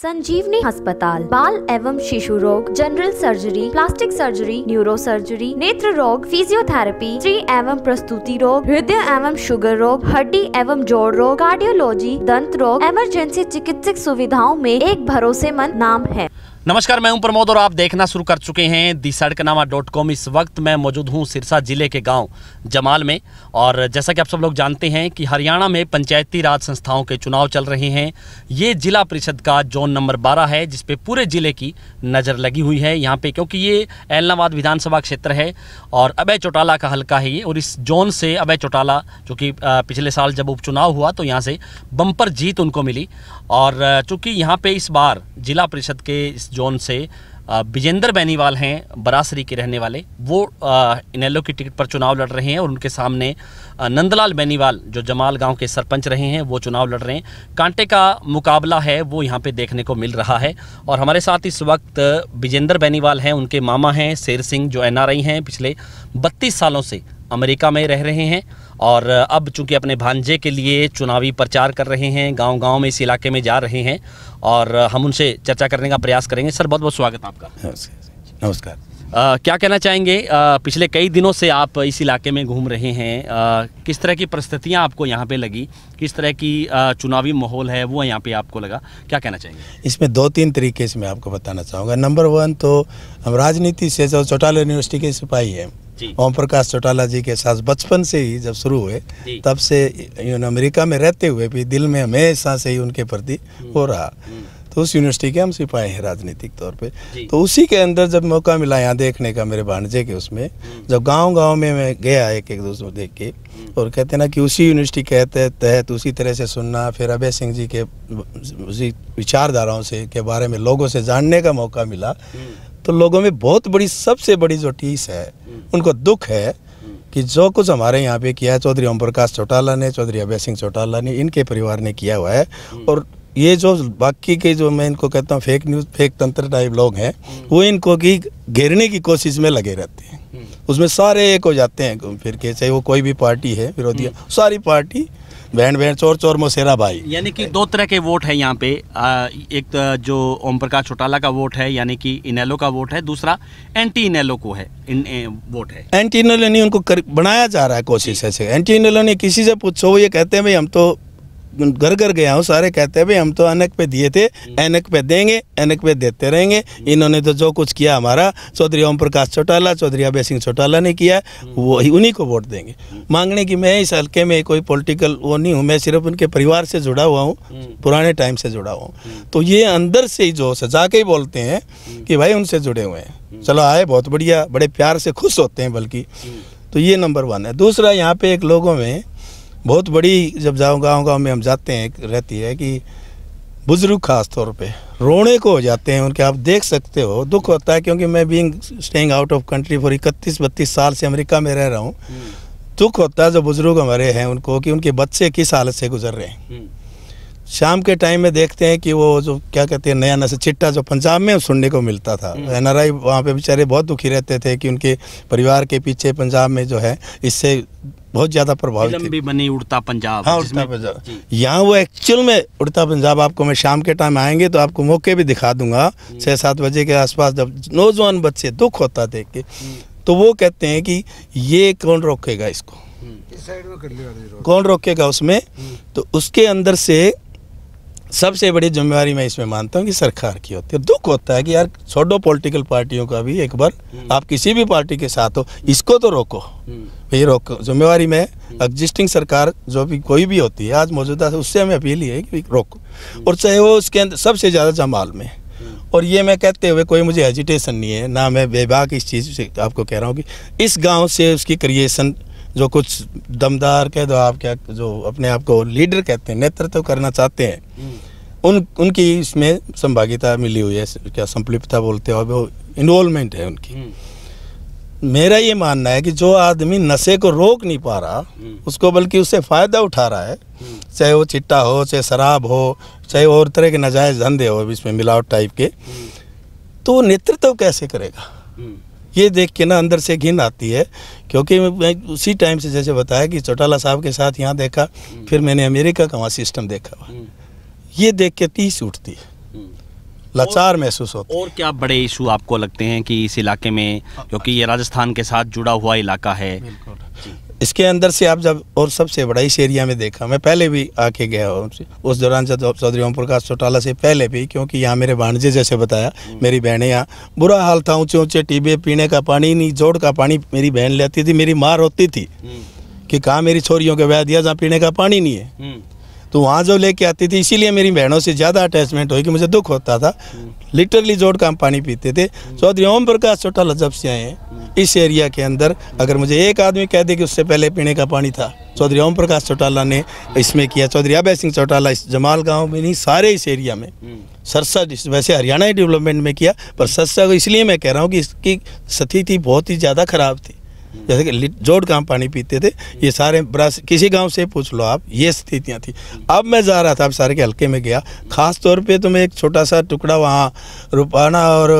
संजीवनी अस्पताल बाल एवं शिशु रोग general surgery plastic surgery neuro surgery नेत्र रोग फिजियोथेरेपी स्त्री एवं प्रस्तुति रोग हृदय एवं शुगर रोग हड्डी एवं जोड़ रोग कार्डियोलॉजी दंत रोग इमरजेंसी चिकित्सक सुविधाओं में एक भरोसेमंद नाम है नमस्कार मैं हूं प्रमोद और आप देखना शुरू कर चुके हैं दी सड़कनामा डॉट कॉम इस वक्त मैं मौजूद हूं सिरसा ज़िले के गांव जमाल में और जैसा कि आप सब लोग जानते हैं कि हरियाणा में पंचायती राज संस्थाओं के चुनाव चल रहे हैं ये जिला परिषद का जोन नंबर 12 है जिसपे पूरे ज़िले की नज़र लगी हुई है यहाँ पर क्योंकि ये एलनाबाद विधानसभा क्षेत्र है और अभय चौटाला का हल्का है ये और इस जोन से अभय चौटाला जो कि पिछले साल जब उपचुनाव हुआ तो यहाँ से बम्पर जीत उनको मिली और चूँकि यहाँ पर इस बार जिला परिषद के जोन से विजेंद्र बैनीवाल हैं बरासरी के रहने वाले वो इनेलो की टिकट पर चुनाव लड़ रहे हैं और उनके सामने नंदलाल बैनीवाल जो जमाल गांव के सरपंच रहे हैं वो चुनाव लड़ रहे हैं कांटे का मुकाबला है वो यहाँ पे देखने को मिल रहा है और हमारे साथ इस वक्त विजेंद्र बैनीवाल हैं उनके मामा हैं शेर सिंह जो एन हैं पिछले बत्तीस सालों से अमेरिका में रह रहे हैं और अब चूंकि अपने भांजे के लिए चुनावी प्रचार कर रहे हैं गांव-गांव में इस इलाके में जा रहे हैं और हम उनसे चर्चा करने का प्रयास करेंगे सर बहुत बहुत स्वागत आपका नमस्कार क्या कहना चाहेंगे आ, पिछले कई दिनों से आप इस इलाके में घूम रहे हैं आ, किस तरह की परिस्थितियाँ आपको यहाँ पर लगी किस तरह की आ, चुनावी माहौल है वो यहाँ पे आपको लगा क्या कहना चाहेंगे इसमें दो तीन तरीके से मैं आपको बताना चाहूँगा नंबर वन तो हम राजनीति से जो चौटाला यूनिवर्सिटी के सिपाही हैं ओम प्रकाश चौटाला जी के साथ बचपन से ही जब शुरू हुए तब से यून अमेरिका में रहते हुए भी दिल में हमेशा से ही उनके प्रति हम्म, हो रहा हम्म। तो उस यूनिवर्सिटी के हम सिपाही हैं राजनीतिक तौर पे तो उसी के अंदर जब मौका मिला यहाँ देखने का मेरे भांजे के उसमें हम्म। जब गांव गांव में मैं गया एक एक दूसरे देख के और कहते ना कि उसी यूनिवर्सिटी के तहत तो उसी तरह से सुनना फिर अभय सिंह जी के उसी विचारधाराओं से के बारे में लोगों से जानने का मौका मिला तो लोगों में बहुत बड़ी सबसे बड़ी जो टीस है उनको दुख है कि जो कुछ हमारे यहाँ पे किया है चौधरी ओम प्रकाश चौटाला ने चौधरी अभय सिंह चौटाला ने इनके परिवार ने किया हुआ है और ये जो बाकी के जो मैं इनको कहता हूँ फेक न्यूज़ फेक तंत्र टाइप लोग हैं वो इनको की घेरने की कोशिश में लगे रहते हैं उसमें सारे एक हो जाते हैं फिर के चाहे वो कोई भी पार्टी है विरोधी सारी पार्टी बहन बहन चोर चोर मोसेरा भाई यानी कि दो तरह के वोट है यहाँ पे एक तो जो ओम प्रकाश चौटाला का वोट है यानी कि इनेलो का वोट है दूसरा एंटी इनेलो को है इन ए, वोट है एंटी इनेलो नहीं उनको कर, बनाया जा रहा है कोशिश ऐसे एंटी इनेलो ने किसी से पूछो ये कहते हैं भाई हम तो घर घर गया हूँ सारे कहते हैं भाई हम तो अनक पे दिए थे एनक हम्म। पे देंगे एनक पे देते रहेंगे हम्म। इन्होंने तो जो कुछ किया हमारा चौधरी ओम प्रकाश चौटाला चौधरी अभय सिंह चौटाला ने किया हम्म। वो ही उन्हीं को वोट देंगे मांगने की मैं इस हल्के में कोई पॉलिटिकल वो नहीं हूँ मैं सिर्फ उनके परिवार से जुड़ा हुआ हूँ पुराने टाइम से जुड़ा हुआ हूँ तो ये अंदर से ही जो सजा के ही बोलते हैं कि भाई उनसे जुड़े हुए हैं चलो आए बहुत बढ़िया बड़े प्यार से खुश होते हैं बल्कि तो ये नंबर वन है दूसरा यहाँ पे एक लोगों में बहुत बड़ी जब जाओ गाँव गाँव में हम जाते हैं रहती है कि बुज़ुर्ग खास तौर पे रोने को हो जाते हैं उनके आप देख सकते हो दुख होता है क्योंकि मैं being staying out of country for इकतीस बत्तीस साल से अमेरिका में रह रहा हूँ हम्म। दुख होता है जो बुज़ुर्ग हमारे हैं उनको कि उनके बच्चे किस हालत से गुजर रहे हैं हम्म। शाम के टाइम में देखते हैं कि वो जो क्या कहते हैं नया नशा चिट्टा जो पंजाब में सुनने को मिलता था हम्म। एन आर आई वहाँ पर बेचारे बहुत दुखी रहते थे कि उनके परिवार के पीछे पंजाब में जो है इससे बहुत ज़्यादा प्रभावित भी बनी उड़ता पंजाब हाँ उड़ता पंजाब यहाँ वो एक्चुअल में उड़ता पंजाब आपको मैं शाम के टाइम आएंगे तो आपको मौके भी दिखा दूंगा छः सात बजे के आसपास जब नौजवान बच्चे दुख होता देख के तो वो कहते हैं कि ये कौन रोकेगा इसको हम्म। कौन रोकेगा उसमें हम्म। तो उसके अंदर से सबसे बड़ी जिम्मेवारी मैं इसमें मानता हूँ कि सरकार की होती है दुख होता है कि यार छोड़ो पॉलिटिकल पार्टियों का भी एक बार हम्म। आप किसी भी पार्टी के साथ हो इसको तो रोको हम्म। ये रोको जिम्मेवारी में एग्जिस्टिंग हम्म। सरकार जो भी कोई भी होती है आज मौजूदा उससे हमें अपील ही है कि रोको और चाहे वो उसके अंदर सबसे ज़्यादा जमाल में और ये मैं कहते हुए कोई मुझे एजिटेशन नहीं है ना मैं बेबाक इस चीज़ से आपको कह रहा हूँ कि इस गाँव से उसकी क्रिएशन जो कुछ दमदार कह दो आप क्या जो अपने आप को लीडर कहते हैं नेतृत्व करना चाहते हैं हम्म। उन उनकी इसमें संभागिता मिली हुई है क्या संप्लिप्तता बोलते हो वो इन्वॉल्वमेंट है उनकी हम्म। मेरा ये मानना है कि जो आदमी नशे को रोक नहीं पा रहा हम्म। उसको बल्कि उससे फ़ायदा उठा रहा है चाहे वो चिट्टा हो चाहे शराब हो चाहे और तरह के नजायज़ धंधे हो इसमें मिलावट टाइप के तो नेतृत्व तो कैसे करेगा ये देख के ना अंदर से घिन आती है क्योंकि मैं उसी टाइम से जैसे बताया कि चौटाला साहब के साथ यहाँ देखा हम्म। फिर मैंने अमेरिका का वहाँ सिस्टम देखा हम्म। ये देख के तीस उठती है हम्म। लाचार महसूस होता और क्या बड़े इशू आपको लगते हैं कि इस इलाके में हाँ, क्योंकि ये राजस्थान के साथ जुड़ा हुआ इलाका है इसके अंदर से आप जब और सबसे बड़ा इस एरिया में देखा मैं पहले भी आके गया हूँ उस दौरान तो चौधरी ओम प्रकाश चौटाला से पहले भी क्योंकि यहाँ मेरे भाणजे जैसे बताया मेरी बहनें यहाँ बुरा हाल था ऊँचे ऊँचे टीबे पीने का पानी नहीं जोड़ का पानी मेरी बहन लेती थी मेरी माँ रोती थी कि कहाँ मेरी छोरियों के बह दिया जहाँ पीने का पानी नहीं है हम्म। तो वहाँ जो लेके आती थी इसीलिए मेरी बहनों से ज़्यादा अटैचमेंट हुई कि मुझे दुख होता था लिटरली जोड़ का हम पानी पीते थे चौधरी तो ओम प्रकाश चौटाला जब से आए इस एरिया के अंदर अगर मुझे एक आदमी कह दे कि उससे पहले पीने का पानी था चौधरी तो ओम प्रकाश चौटाला ने इसमें किया चौधरी तो अभय सिंह चौटाला इस जमाल गांव में नहीं सारे इस एरिया में सरसा वैसे हरियाणा ही डेवलपमेंट में किया पर सरसा को इसलिए मैं कह रहा हूँ कि इसकी स्थिति बहुत ही ज़्यादा खराब थी जैसे कि जोड़ का हम पानी पीते थे ये सारे ब्रश किसी गांव से पूछ लो आप ये स्थितियां थी अब मैं जा रहा था अब सारे के हल्के में गया खास तौर पे तो मैं एक छोटा सा टुकड़ा वहाँ रुपाना और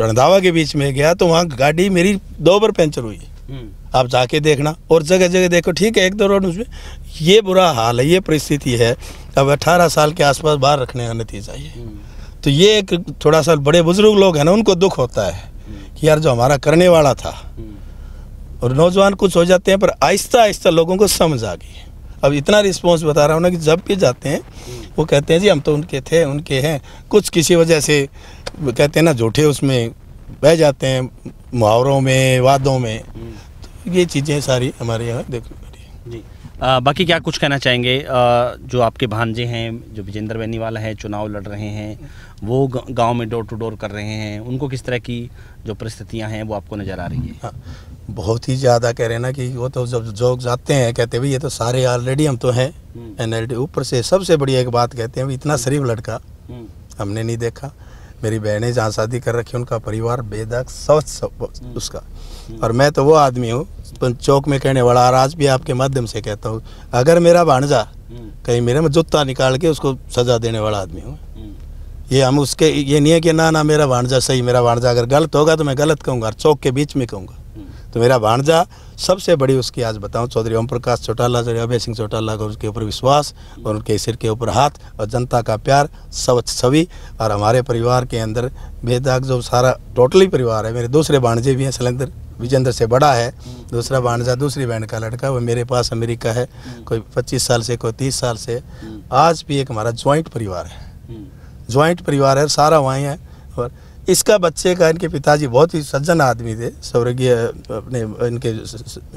रणधावा के बीच में गया तो वहाँ गाड़ी मेरी दो बार पंचर हुई हम्म। आप जाके देखना और जगह जगह देखो ठीक है एक दो रोड उसमें ये बुरा हाल है ये परिस्थिति है अब अठारह साल के आसपास बाहर रखने का नतीजा ये हम्म। तो ये एक थोड़ा सा बड़े बुजुर्ग लोग हैं ना उनको दुख होता है हम्म। कि यार जो हमारा करने वाला था और नौजवान कुछ हो जाते हैं पर आहिस्ता आहिस्ता लोगों को समझ आ गई अब इतना रिस्पॉन्स बता रहा हूँ ना कि जब भी जाते हैं वो कहते हैं जी हम तो उनके थे उनके हैं कुछ किसी वजह से कहते हैं ना झूठे उसमें बह जाते हैं मुहावरों में वादों में तो ये चीज़ें सारी हमारे यहाँ देखने पड़ी जी आ, बाकी क्या कुछ कहना चाहेंगे आ, जो आपके भांजे हैं जो विजेंद्र बेनीवाला है चुनाव लड़ रहे हैं वो गांव में डोर टू डोर कर रहे हैं उनको किस तरह की जो परिस्थितियां हैं वो आपको नज़र आ रही है हाँ, बहुत ही ज़्यादा कह रहे हैं ना कि वो तो जब जो जाते हैं कहते भाई ये तो सारे ऑलरेडी हम तो हैं हम्म। एन ऊपर से सबसे बड़ी एक बात कहते हैं इतना हम्म। शरीफ लड़का हम्म। हमने नहीं देखा मेरी बहनें जहाँ शादी कर रखी उनका परिवार बेदक स्वच्छ उसका और मैं तो वो आदमी हूँ चौक में कहने वाला और आज भी आपके माध्यम से कहता हूँ अगर मेरा भाणजा हम्म। कहीं मेरे में जूता निकाल के उसको सजा देने वाला आदमी हूँ हम्म। ये हम उसके ये नहीं है कि ना ना मेरा भाणजा सही मेरा भाणजा अगर गलत होगा तो मैं गलत कहूँगा चौक के बीच में कहूँगा हम्म। तो मेरा भाणजा सबसे बड़ी उसकी आज बताऊँ चौधरी ओम प्रकाश चौटाला चौधरी अभय सिंह चौटाला का उसके ऊपर विश्वास और उनके सिर के ऊपर हाथ और जनता का प्यार सब सभी और हमारे परिवार के अंदर बेदाग जो सारा टोटली परिवार है मेरे दूसरे भाणजे भी हैं सिलेंदर विजेंद्र से बड़ा है दूसरा भाणजा दूसरी बहन का लड़का वो मेरे पास अमेरिका है कोई पच्चीस साल से कोई तीस साल से आज भी एक हमारा ज्वाइंट परिवार है ज्वाइंट परिवार है सारा वहीं है और इसका बच्चे का इनके पिताजी बहुत ही सज्जन आदमी थे स्वर्गीय अपने इनके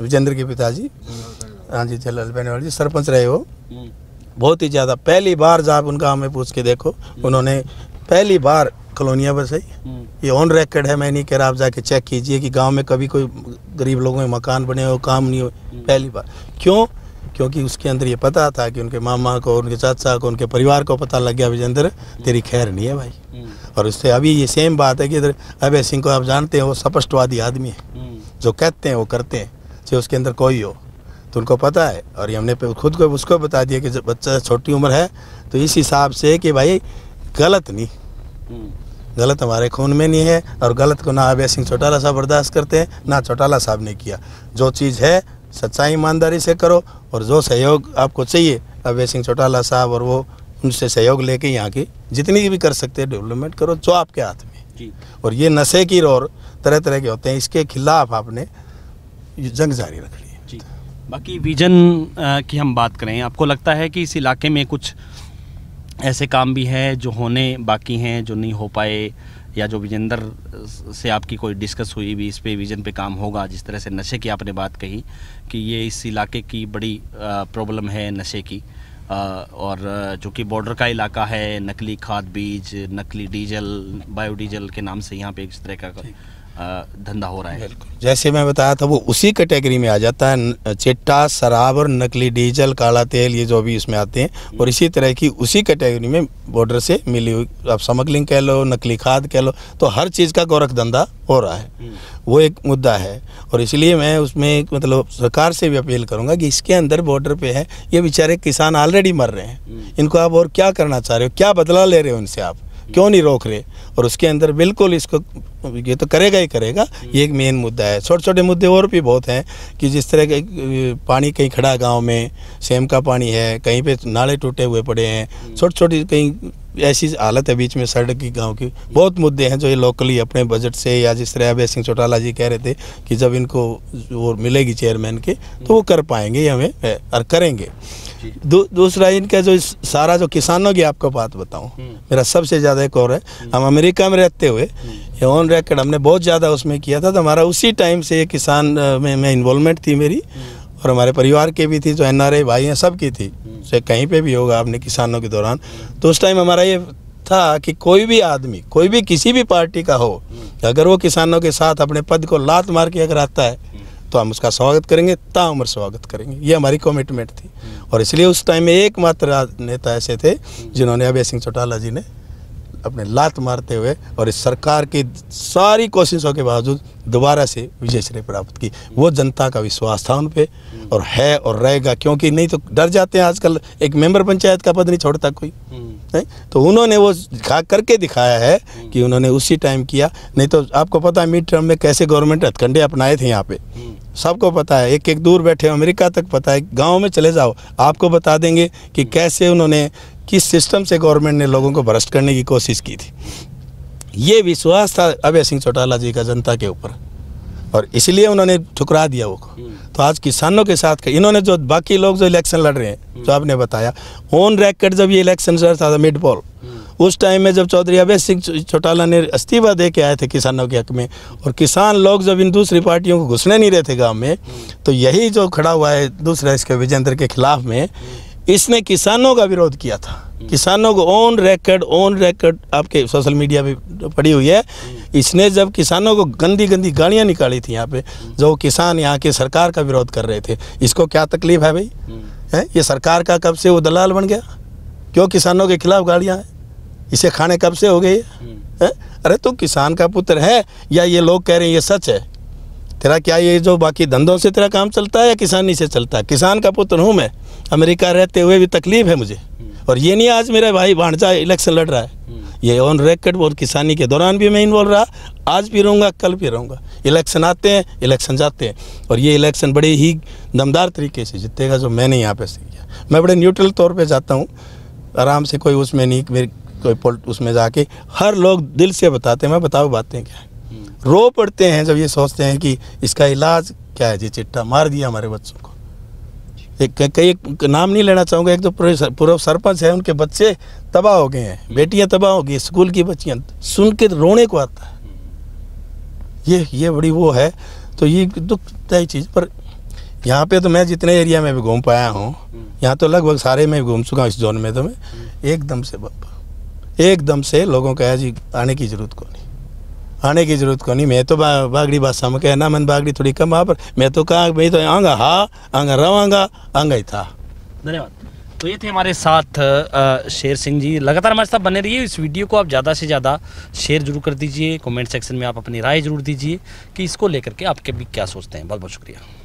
विजेंद्र के पिताजी हाँ जी जलाल बेनवाल जी सरपंच रहे हो बहुत ही ज़्यादा पहली बार जब उनका हमें पूछ के देखो उन्होंने पहली बार कलोनिया बसई हम्म। ये ऑन रेकर्ड है मैं नहीं कह रहा आप जाके चेक कीजिए कि गांव में कभी कोई गरीब लोगों में मकान बने हो काम नहीं हो हम्म। पहली बार क्यों क्योंकि उसके अंदर ये पता था कि उनके मामा को उनके चाचा को उनके परिवार को पता लग गया विजेंद्र हम्म। तेरी खैर नहीं है भाई और उससे अभी ये सेम बात है कि इधर अभय सिंह को आप जानते हैं वो स्पष्टवादी आदमी है जो कहते हैं वो करते हैं चाहे उसके अंदर कोई हो तो उनको पता है और ये हमने खुद को उसको बता दिया कि जब बच्चा छोटी उम्र है तो इस हिसाब से कि भाई गलत नहीं गलत हमारे खून में नहीं है और गलत को ना अभय सिंह चौटाला साहब बर्दाश्त करते हैं ना चौटाला साहब ने किया जो चीज़ है सच्चाई ईमानदारी से करो और जो सहयोग आपको चाहिए अभय सिंह चौटाला साहब और वो उनसे सहयोग लेके यहाँ की जितनी भी कर सकते हैं डेवलपमेंट करो जो आपके हाथ में और ये नशे की और तरह तरह के होते हैं इसके खिलाफ आपने जंग जारी रख है बाकी विजन की हम बात करें आपको लगता है कि इस इलाके में कुछ ऐसे काम भी हैं जो होने बाकी हैं जो नहीं हो पाए या जो विजेंद्र से आपकी कोई डिस्कस हुई भी इस पे विजन पे काम होगा जिस तरह से नशे की आपने बात कही कि ये इस इलाके की बड़ी प्रॉब्लम है नशे की और चूँकि बॉर्डर का इलाका है नकली खाद बीज नकली डीजल बायोडीजल के नाम से यहाँ पे इस तरह का धंधा हो रहा है जैसे मैं बताया था वो उसी कैटेगरी में आ जाता है चिट्टा शराब और नकली डीजल काला तेल ये जो भी इसमें आते हैं और इसी तरह की उसी कैटेगरी में बॉर्डर से मिली हुई आप स्मगलिंग कह लो नकली खाद कह लो तो हर चीज़ का गोरख धंधा हो रहा है हम्म। वो एक मुद्दा है और इसलिए मैं उसमें मतलब सरकार से भी अपील करूंगा कि इसके अंदर बॉर्डर पर है ये बेचारे किसान ऑलरेडी मर रहे हैं हम्म। इनको आप और क्या करना चाह रहे हो क्या बदला ले रहे हो इनसे आप क्यों नहीं रोक रहे और उसके अंदर बिल्कुल इसको ये तो करेगा ही करेगा हम्म। ये एक मेन मुद्दा है छोटे छोटे मुद्दे और भी बहुत हैं कि जिस तरह के पानी कहीं खड़ा गांव में सेम का पानी है कहीं पे नाले टूटे हुए पड़े हैं हम्म। छोटी छोटी कहीं ऐसी हालत है बीच में सड़क की गांव की बहुत मुद्दे हैं जो ये लोकली अपने बजट से या जिस तरह अभय सिंह चौटाला जी कह रहे थे कि जब इनको वो मिलेगी चेयरमैन के तो हम्म। वो कर पाएंगे हमें और करेंगे दू, दूसरा इनका जो सारा जो किसानों की आपको बात बताऊँ हम्म। मेरा सबसे ज़्यादा एक और है हम्म। हम अमेरिका में रहते हुए ऑन हम्म। रेकर्ड हमने बहुत ज़्यादा उसमें किया था तो हमारा उसी टाइम से किसान में मैं इन्वॉल्वमेंट थी मेरी और हमारे परिवार के भी थी जो एन भाई हैं सब की थी चाहे कहीं पे भी होगा आपने किसानों के दौरान तो उस टाइम हमारा ये था कि कोई भी आदमी कोई भी किसी भी पार्टी का हो अगर वो किसानों के साथ अपने पद को लात मार के अगर आता है तो हम उसका स्वागत करेंगे ताम्र स्वागत करेंगे ये हमारी कमिटमेंट थी और इसलिए उस टाइम में एकमात्र नेता ऐसे थे जिन्होंने अभय सिंह चौटाला जी ने अपने लात मारते हुए और इस सरकार की सारी कोशिशों के बावजूद दोबारा से विजय श्री प्राप्त की वो जनता का विश्वास था उन पर और है और रहेगा क्योंकि नहीं तो डर जाते हैं आजकल एक मेंबर पंचायत का पद नहीं छोड़ता कोई हम्म। नहीं तो उन्होंने वो खा करके दिखाया है कि उन्होंने उसी टाइम किया नहीं तो आपको पता है मिड टर्म में कैसे गवर्नमेंट हथकंडे अपनाए थे यहाँ पे सबको पता है एक एक दूर बैठे अमेरिका तक पता है गाँव में चले जाओ आपको बता देंगे कि कैसे उन्होंने किस सिस्टम से गवर्नमेंट ने लोगों को भ्रष्ट करने की कोशिश की थी ये विश्वास था अभय सिंह चौटाला जी का जनता के ऊपर और इसलिए उन्होंने ठुकरा दिया वो हम्म। तो आज किसानों के साथ इन्होंने जो बाकी लोग जो इलेक्शन लड़ रहे हैं हम्म। जो आपने बताया ऑन रैकेट जब ये इलेक्शन लड़ रहा था मिड पोल हम्म। उस टाइम में जब चौधरी अभय सिंह चौटाला ने इस्तीफा दे के आए थे किसानों के हक में और किसान लोग जब इन दूसरी पार्टियों को घुसने नहीं रहे थे गाँव में तो यही जो खड़ा हुआ है दूसरा इसके विजेंद्र के खिलाफ में इसने किसानों का विरोध किया था हम्म। किसानों को ऑन रेकर्ड ऑन रेकर्ड आपके सोशल मीडिया पे पड़ी हुई है हम्म। इसने जब किसानों को गंदी गंदी गाड़ियाँ निकाली थी यहाँ पे हम्म। जो किसान यहाँ के सरकार का विरोध कर रहे थे इसको क्या तकलीफ है भाई है ये सरकार का कब से वो दलाल बन गया क्यों किसानों के खिलाफ गाड़ियाँ हैं इसे खाने कब से हो गई है अरे तू तो किसान का पुत्र है या ये लोग कह रहे हैं ये सच है तेरा क्या ये जो बाकी धंधों से तेरा काम चलता है या किसानी से चलता है किसान का पुत्र हूँ मैं अमेरिका रहते हुए भी तकलीफ है मुझे और ये नहीं आज मेरा भाई भाणजा इलेक्शन लड़ रहा है हम्म। ये ऑन रेकर्ड और किसानी के दौरान भी मैं इन्वॉल्व रहा आज भी रहूँगा कल भी रहूँगा इलेक्शन आते हैं इलेक्शन जाते हैं और ये इलेक्शन बड़े ही दमदार तरीके से जीतेगा जो मैंने यहाँ पे से किया मैं बड़े न्यूट्रल तौर पे जाता हूँ आराम से कोई उसमें नहीं मेरे कोई उसमें जाके हर लोग दिल से बताते हैं मैं बताओ बातें क्या हम्म। रो पड़ते हैं जब ये सोचते हैं कि इसका इलाज क्या है जी चिट्टा मार दिया हमारे बच्चों को एक कई नाम नहीं लेना चाहूँगा एक तो पूर्व सरपंच है उनके बच्चे तबाह हो गए हैं बेटियाँ तबाह हो गई स्कूल की बच्चियाँ सुन के रोने को आता है ये ये बड़ी वो है तो ये दुखदाई चीज़ पर यहाँ पे तो मैं जितने एरिया में भी घूम पाया हूँ यहाँ तो लगभग सारे में घूम चुका हूँ इस जोन में तो मैं एकदम से बाबा एकदम से लोगों का जी आने की ज़रूरत को नहीं आने की जरूरत को नहीं मैं तो बा, बागड़ी भाषा में कहना मन बागड़ी थोड़ी कम वहाँ पर मैं तो कहा भाई तो आंगा हाँ आऊँगा रवांगा आंगा ही था धन्यवाद तो ये थे हमारे साथ शेर सिंह जी लगातार हमारे साथ बने रहिए इस वीडियो को आप ज़्यादा से ज़्यादा शेयर जरूर कर दीजिए कमेंट सेक्शन में आप अपनी राय जरूर दीजिए कि इसको लेकर के आपके भी क्या सोचते हैं बहुत बहुत शुक्रिया